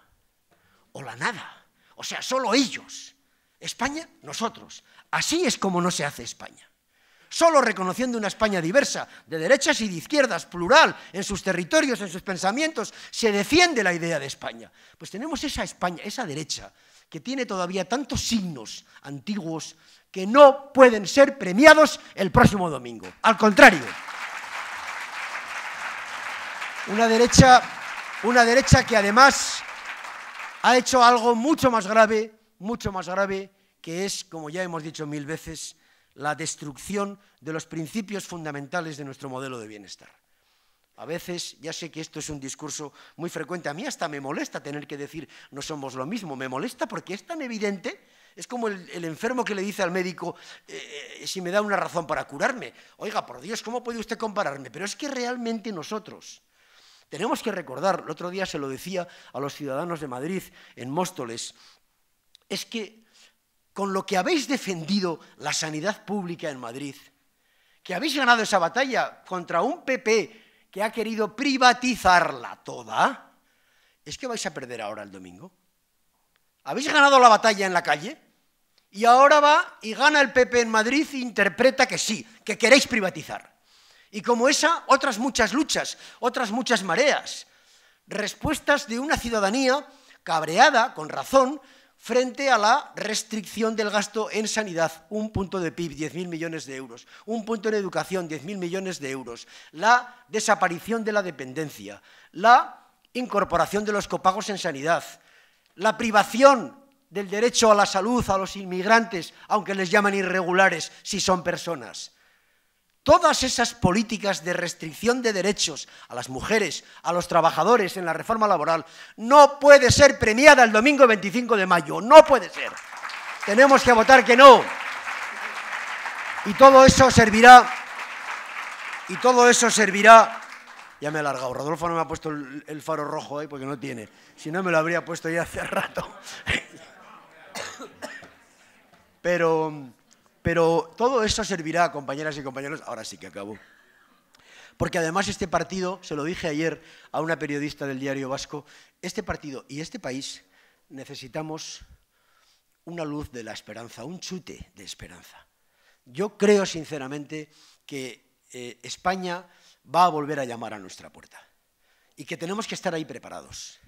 o la nada. O sea, solo ellos. España, nosotros. Así es como no se hace España. Solo reconociendo una España diversa, de derechas y de izquierdas, plural, en sus territorios, en sus pensamientos, se defiende la idea de España. Pues tenemos esa España, esa derecha, que tiene todavía tantos signos antiguos que no pueden ser premiados el próximo domingo. Al contrario, una derecha, una derecha que además ha hecho algo mucho más grave, mucho más grave, que es, como ya hemos dicho mil veces, la destrucción de los principios fundamentales de nuestro modelo de bienestar. A veces, ya sé que esto es un discurso muy frecuente, a mí hasta me molesta tener que decir no somos lo mismo, me molesta porque es tan evidente, es como el, enfermo que le dice al médico eh, eh, si me da una razón para curarme, oiga, por Dios, ¿cómo puede usted compararme? Pero es que realmente nosotros tenemos que recordar, el otro día se lo decía a los ciudadanos de Madrid en Móstoles, es que con lo que habéis defendido la sanidad pública en Madrid, que habéis ganado esa batalla contra un PP que ha querido privatizarla toda, es que vais a perder ahora el domingo. Habéis ganado la batalla en la calle y ahora va y gana el PP en Madrid e interpreta que sí, que queréis privatizar. Y como esa, otras muchas luchas, otras muchas mareas, respuestas de una ciudadanía cabreada, con razón, frente a la restricción del gasto en sanidad, un punto de PIB, 10.000 millones de euros, un punto en educación, 10.000 millones de euros, la desaparición de la dependencia, la incorporación de los copagos en sanidad, la privación del derecho a la salud a los inmigrantes, aunque les llaman irregulares si son personas, Todas esas políticas de restricción de derechos a las mujeres, a los trabajadores en la reforma laboral, no puede ser premiada el domingo 25 de mayo. No puede ser. Tenemos que votar que no. Y todo eso servirá, y todo eso servirá, ya me he alargado, Rodolfo no me ha puesto el, faro rojo ahí porque no tiene, si no me lo habría puesto ya hace rato. Pero pero todo eso servirá, compañeras y compañeros, ahora sí que acabo. Porque además este partido, se lo dije ayer a una periodista del diario vasco, este partido y este país necesitamos una luz de la esperanza, un chute de esperanza. Yo creo sinceramente que eh, España va a volver a llamar a nuestra puerta y que tenemos que estar ahí preparados.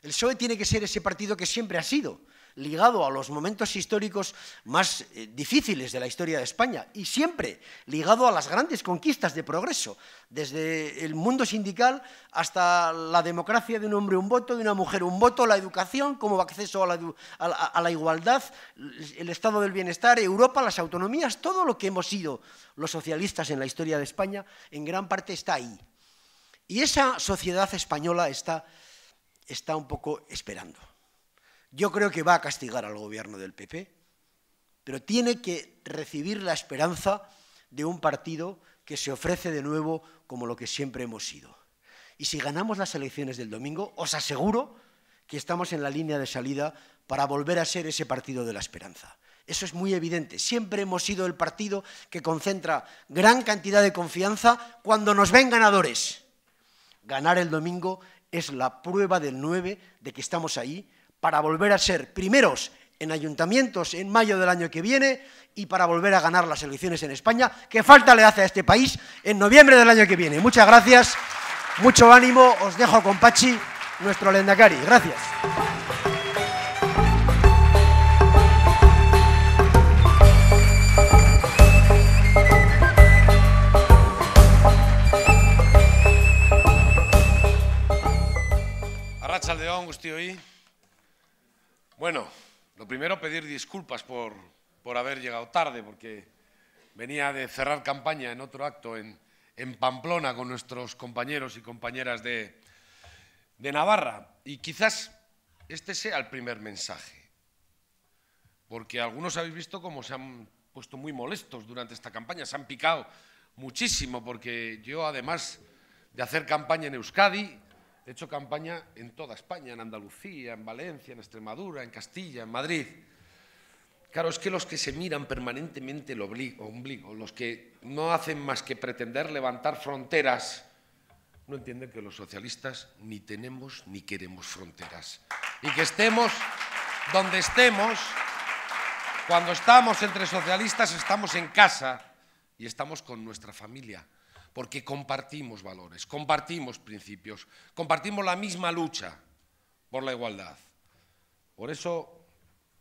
El PSOE tiene que ser ese partido que siempre ha sido, ligado a los momentos históricos más eh, difíciles de la historia de España y siempre ligado a las grandes conquistas de progreso, desde el mundo sindical hasta la democracia de un hombre un voto, de una mujer un voto, la educación como acceso a la, igualdad, el estado del bienestar, Europa, las autonomías, todo lo que hemos sido los socialistas en la historia de España, en gran parte está ahí. Y esa sociedad española está un poco esperando. Yo creo que va a castigar al gobierno del PP, pero tiene que recibir la esperanza de un partido que se ofrece de nuevo como lo que siempre hemos sido. Y si ganamos las elecciones del domingo, os aseguro que estamos en la línea de salida para volver a ser ese partido de la esperanza. Eso es muy evidente. Siempre hemos sido el partido que concentra gran cantidad de confianza cuando nos ven ganadores. Ganar el domingo es la prueba del 9 de que estamos ahí para volver a ser primeros en ayuntamientos en mayo del año que viene y para volver a ganar las elecciones en España, que falta le hace a este país en noviembre del año que viene. Muchas gracias, mucho ánimo, os dejo con Pachi, nuestro Lendakari. Gracias. y... Bueno, lo primero pedir disculpas por, por haber llegado tarde, porque venía de cerrar campaña en otro acto en, Pamplona con nuestros compañeros y compañeras de, de Navarra. Y quizás este sea el primer mensaje, porque algunos habéis visto cómo se han puesto muy molestos durante esta campaña, se han picado muchísimo, porque yo además de hacer campaña en Euskadi, He hecho campaña en toda España, en Andalucía, en Valencia, en Extremadura, en Castilla, en Madrid. Claro, es que los que se miran permanentemente el ombligo, los que no hacen más que pretender levantar fronteras, no entienden que los socialistas ni tenemos ni queremos fronteras. Y que estemos donde estemos, cuando estamos entre socialistas estamos en casa y estamos con nuestra familia porque compartimos valores, compartimos principios, compartimos la misma lucha por la igualdad. Por eso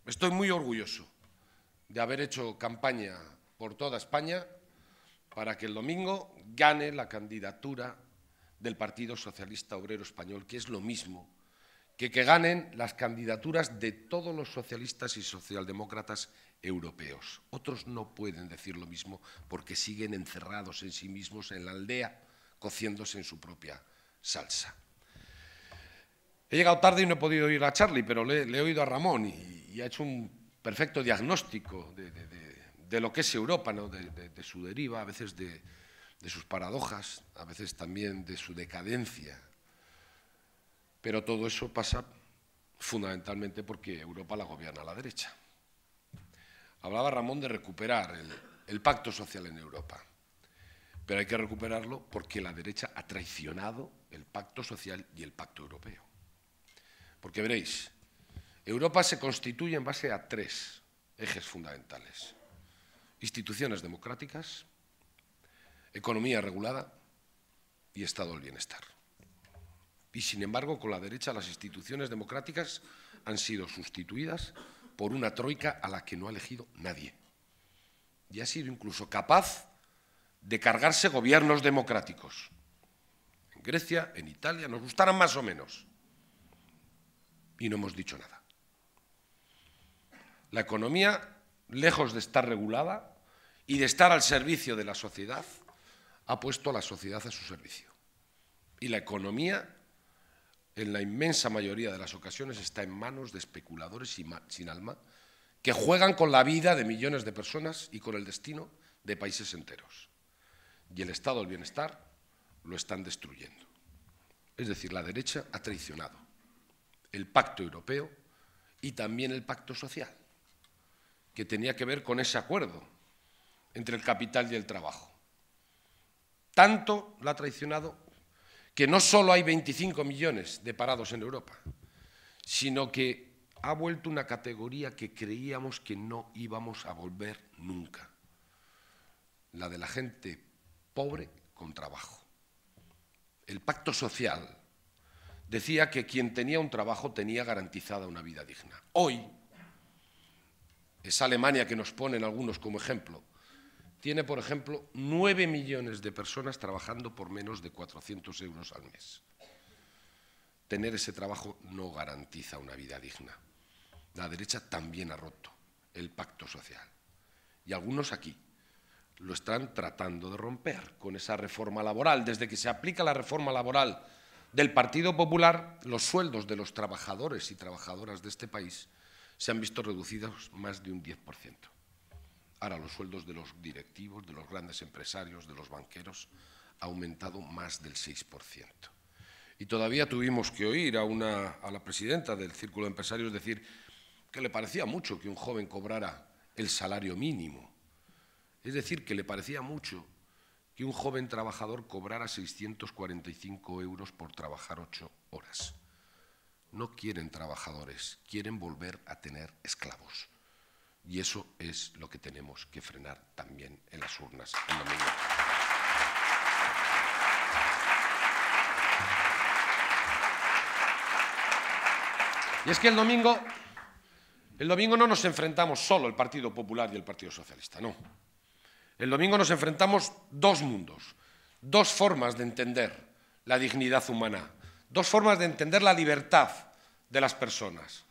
estoy muy orgulloso de haber hecho campaña por toda España para que el domingo gane la candidatura del Partido Socialista Obrero Español, que es lo mismo que, ganen las candidaturas de todos los socialistas y socialdemócratas europeos. Otros no pueden decir lo mismo porque siguen encerrados en sí mismos en la aldea, cociéndose en su propia salsa. He llegado tarde y no he podido oír a Charlie, pero le, he oído a Ramón y, ha hecho un perfecto diagnóstico de, lo que es Europa, de, su deriva, a veces de, sus paradojas, a veces también de su decadencia pero todo eso pasa fundamentalmente porque Europa la gobierna la derecha. Hablaba Ramón de recuperar el, el pacto social en Europa, pero hay que recuperarlo porque la derecha ha traicionado el pacto social y el pacto europeo. Porque veréis, Europa se constituye en base a tres ejes fundamentales. Instituciones democráticas, economía regulada y Estado del bienestar. Y sin embargo, con la derecha las instituciones democráticas han sido sustituidas por una troika a la que no ha elegido nadie. Y ha sido incluso capaz de cargarse gobiernos democráticos. En Grecia, en Italia, nos gustaran más o menos. Y no hemos dicho nada. La economía, lejos de estar regulada y de estar al servicio de la sociedad, ha puesto a la sociedad a su servicio. Y la economía en la inmensa mayoría de las ocasiones está en manos de especuladores sin alma que juegan con la vida de millones de personas y con el destino de países enteros. Y el estado del bienestar lo están destruyendo. Es decir, la derecha ha traicionado el pacto europeo y también el pacto social, que tenía que ver con ese acuerdo entre el capital y el trabajo. Tanto lo ha traicionado que no solo hay 25 millones de parados en Europa, sino que ha vuelto una categoría que creíamos que no íbamos a volver nunca, la de la gente pobre con trabajo. El pacto social decía que quien tenía un trabajo tenía garantizada una vida digna. Hoy, es Alemania que nos ponen algunos como ejemplo, tiene, por ejemplo, nueve millones de personas trabajando por menos de 400 euros al mes. Tener ese trabajo no garantiza una vida digna. La derecha también ha roto el pacto social. Y algunos aquí lo están tratando de romper con esa reforma laboral. Desde que se aplica la reforma laboral del Partido Popular, los sueldos de los trabajadores y trabajadoras de este país se han visto reducidos más de un 10%. Ahora los sueldos de los directivos, de los grandes empresarios, de los banqueros, ha aumentado más del 6%. Y todavía tuvimos que oír a, una, a la presidenta del Círculo de Empresarios decir que le parecía mucho que un joven cobrara el salario mínimo. Es decir, que le parecía mucho que un joven trabajador cobrara 645 euros por trabajar ocho horas. No quieren trabajadores, quieren volver a tener esclavos. Y eso es lo que tenemos que frenar también en las urnas el domingo. Y es que el domingo, el domingo no nos enfrentamos solo el Partido Popular y el Partido Socialista, no. El domingo nos enfrentamos dos mundos, dos formas de entender la dignidad humana, dos formas de entender la libertad de las personas,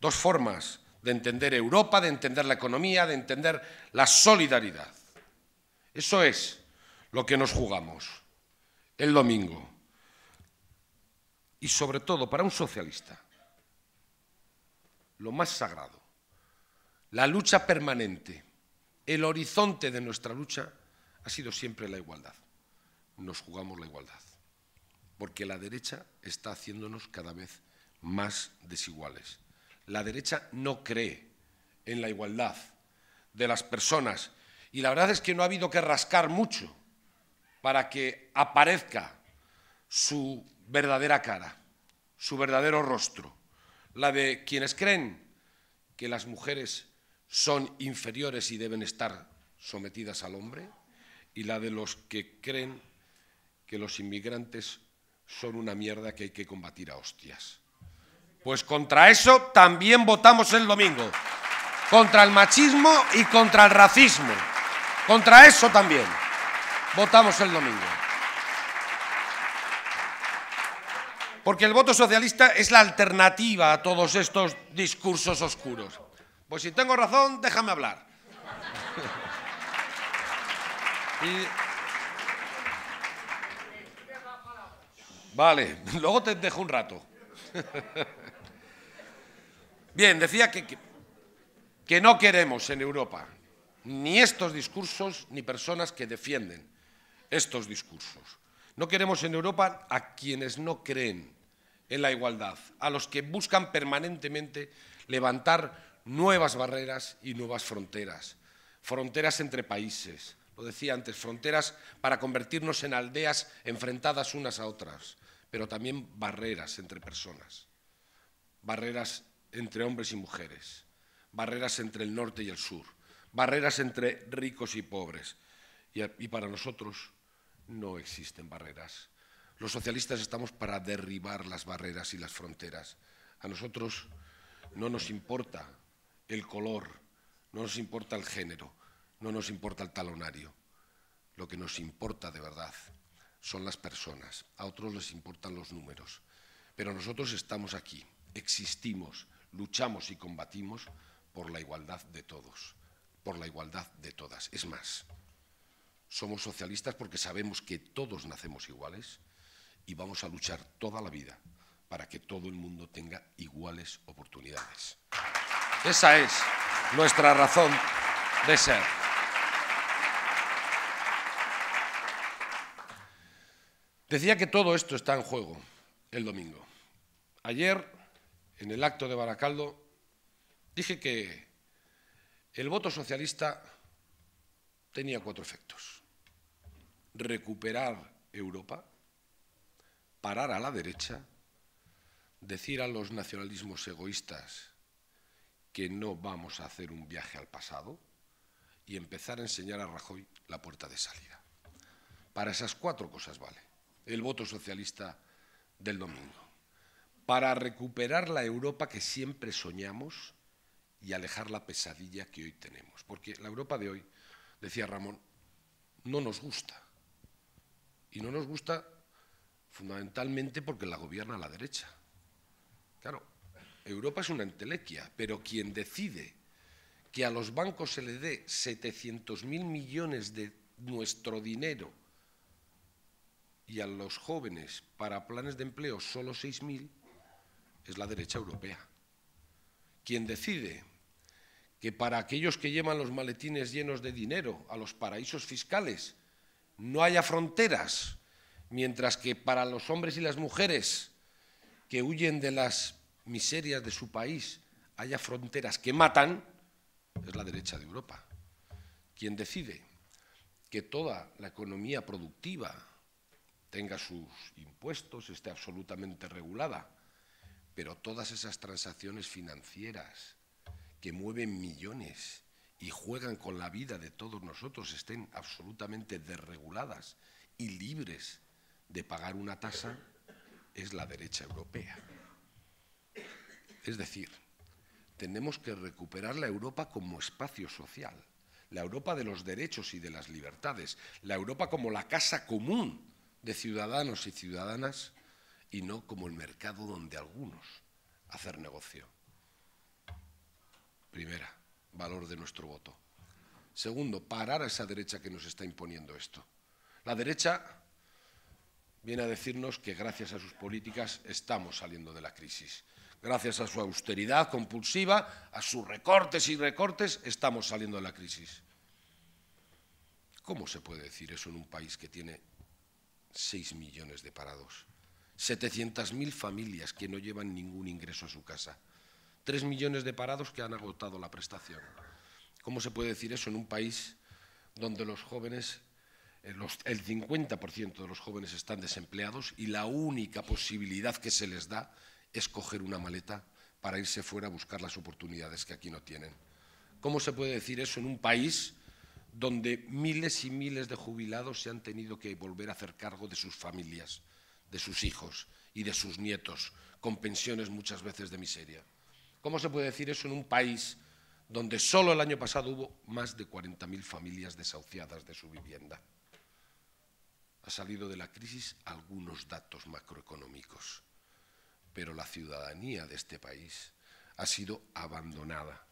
dos formas de entender Europa, de entender la economía, de entender la solidaridad. Eso es lo que nos jugamos el domingo. Y sobre todo para un socialista, lo más sagrado, la lucha permanente, el horizonte de nuestra lucha ha sido siempre la igualdad. Nos jugamos la igualdad, porque la derecha está haciéndonos cada vez más desiguales la derecha no cree en la igualdad de las personas. Y la verdad es que no ha habido que rascar mucho para que aparezca su verdadera cara, su verdadero rostro, la de quienes creen que las mujeres son inferiores y deben estar sometidas al hombre, y la de los que creen que los inmigrantes son una mierda que hay que combatir a hostias. Pues contra eso también votamos el domingo. Contra el machismo y contra el racismo. Contra eso también votamos el domingo. Porque el voto socialista es la alternativa a todos estos discursos oscuros. Pues si tengo razón, déjame hablar. Vale, luego te dejo un rato. Bien, decía que, no queremos en Europa ni estos discursos ni personas que defienden estos discursos. No queremos en Europa a quienes no creen en la igualdad, a los que buscan permanentemente levantar nuevas barreras y nuevas fronteras, fronteras entre países, lo decía antes, fronteras para convertirnos en aldeas enfrentadas unas a otras, pero también barreras entre personas, barreras entre hombres y mujeres, barreras entre el norte y el sur, barreras entre ricos y pobres. Y, para nosotros no existen barreras. Los socialistas estamos para derribar las barreras y las fronteras. A nosotros no nos importa el color, no nos importa el género, no nos importa el talonario. Lo que nos importa de verdad son las personas, a otros les importan los números. Pero nosotros estamos aquí, existimos, luchamos y combatimos por la igualdad de todos, por la igualdad de todas. Es más, somos socialistas porque sabemos que todos nacemos iguales y vamos a luchar toda la vida para que todo el mundo tenga iguales oportunidades. Esa es nuestra razón de ser. Decía que todo esto está en juego el domingo. Ayer, en el acto de Baracaldo, dije que el voto socialista tenía cuatro efectos. Recuperar Europa, parar a la derecha, decir a los nacionalismos egoístas que no vamos a hacer un viaje al pasado y empezar a enseñar a Rajoy la puerta de salida. Para esas cuatro cosas vale el voto socialista del domingo, para recuperar la Europa que siempre soñamos y alejar la pesadilla que hoy tenemos. Porque la Europa de hoy, decía Ramón, no nos gusta. Y no nos gusta fundamentalmente porque la gobierna la derecha. Claro, Europa es una entelequia, pero quien decide que a los bancos se le dé 700.000 millones de nuestro dinero y a los jóvenes para planes de empleo solo 6.000 es la derecha europea. Quien decide que para aquellos que llevan los maletines llenos de dinero a los paraísos fiscales no haya fronteras, mientras que para los hombres y las mujeres que huyen de las miserias de su país haya fronteras que matan, es la derecha de Europa. Quien decide que toda la economía productiva, tenga sus impuestos, esté absolutamente regulada. Pero todas esas transacciones financieras que mueven millones y juegan con la vida de todos nosotros estén absolutamente desreguladas y libres de pagar una tasa, es la derecha europea. Es decir, tenemos que recuperar la Europa como espacio social, la Europa de los derechos y de las libertades, la Europa como la casa común de ciudadanos y ciudadanas y no como el mercado donde algunos hacer negocio. Primera, valor de nuestro voto. Segundo, parar a esa derecha que nos está imponiendo esto. La derecha viene a decirnos que gracias a sus políticas estamos saliendo de la crisis. Gracias a su austeridad compulsiva, a sus recortes y recortes, estamos saliendo de la crisis. ¿Cómo se puede decir eso en un país que tiene 6 millones de parados, 700.000 familias que no llevan ningún ingreso a su casa, 3 millones de parados que han agotado la prestación. ¿Cómo se puede decir eso en un país donde los jóvenes, eh, el 50% de los jóvenes están desempleados y la única posibilidad que se les da es coger una maleta para irse fuera a buscar las oportunidades que aquí no tienen? ¿Cómo se puede decir eso en un país donde miles y miles de jubilados se han tenido que volver a hacer cargo de sus familias, de sus hijos y de sus nietos, con pensiones muchas veces de miseria. ¿Cómo se puede decir eso en un país donde solo el año pasado hubo más de 40.000 familias desahuciadas de su vivienda? Ha salido de la crisis algunos datos macroeconómicos, pero la ciudadanía de este país ha sido abandonada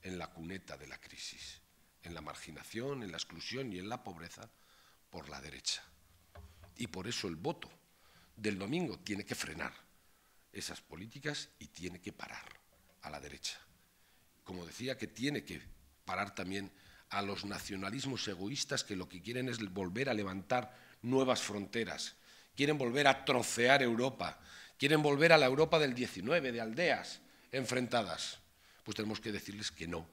en la cuneta de la crisis en la marginación, en la exclusión y en la pobreza por la derecha. Y por eso el voto del domingo tiene que frenar esas políticas y tiene que parar a la derecha. Como decía, que tiene que parar también a los nacionalismos egoístas que lo que quieren es volver a levantar nuevas fronteras, quieren volver a trocear Europa, quieren volver a la Europa del 19, de aldeas enfrentadas. Pues tenemos que decirles que no,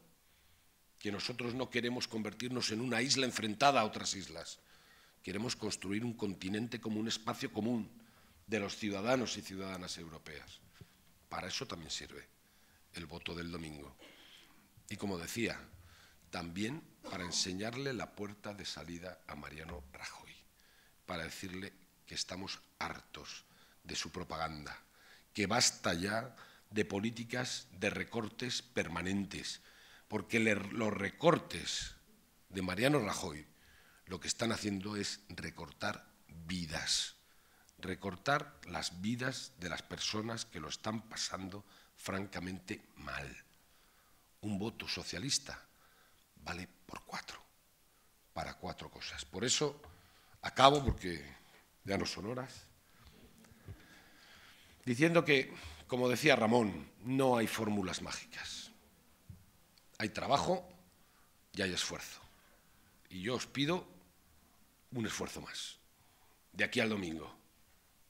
que nosotros no queremos convertirnos en una isla enfrentada a otras islas. Queremos construir un continente como un espacio común de los ciudadanos y ciudadanas europeas. Para eso también sirve el voto del domingo. Y como decía, también para enseñarle la puerta de salida a Mariano Rajoy, para decirle que estamos hartos de su propaganda, que basta ya de políticas de recortes permanentes, porque los recortes de Mariano Rajoy lo que están haciendo es recortar vidas, recortar las vidas de las personas que lo están pasando francamente mal. Un voto socialista vale por cuatro, para cuatro cosas. Por eso acabo, porque ya no son horas, diciendo que, como decía Ramón, no hay fórmulas mágicas hay trabajo y hay esfuerzo. Y yo os pido un esfuerzo más, de aquí al domingo.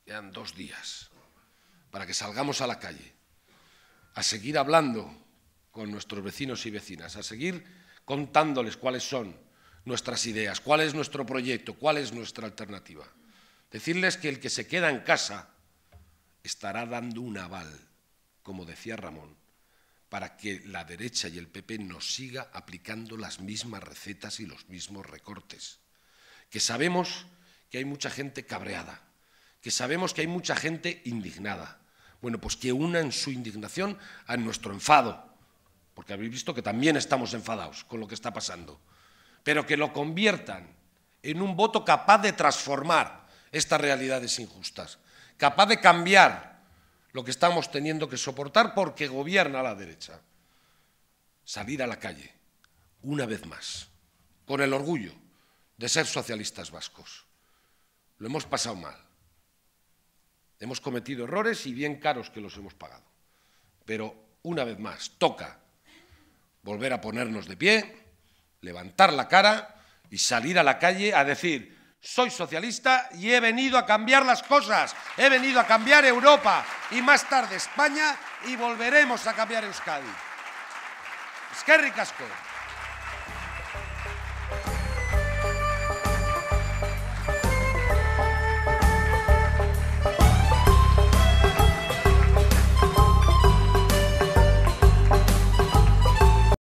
Quedan dos días para que salgamos a la calle, a seguir hablando con nuestros vecinos y vecinas, a seguir contándoles cuáles son nuestras ideas, cuál es nuestro proyecto, cuál es nuestra alternativa. Decirles que el que se queda en casa estará dando un aval, como decía Ramón, para que la derecha y el PP nos siga aplicando las mismas recetas y los mismos recortes. Que sabemos que hay mucha gente cabreada, que sabemos que hay mucha gente indignada. Bueno, pues que unan su indignación a nuestro enfado, porque habéis visto que también estamos enfadados con lo que está pasando, pero que lo conviertan en un voto capaz de transformar estas realidades injustas, capaz de cambiar lo que estamos teniendo que soportar porque gobierna la derecha. Salir a la calle, una vez más, con el orgullo de ser socialistas vascos. Lo hemos pasado mal. Hemos cometido errores y bien caros que los hemos pagado. Pero una vez más, toca volver a ponernos de pie, levantar la cara y salir a la calle a decir, soy socialista y he venido a cambiar las cosas, he venido a cambiar Europa y más tarde España y volveremos a cambiar Euskadi. Es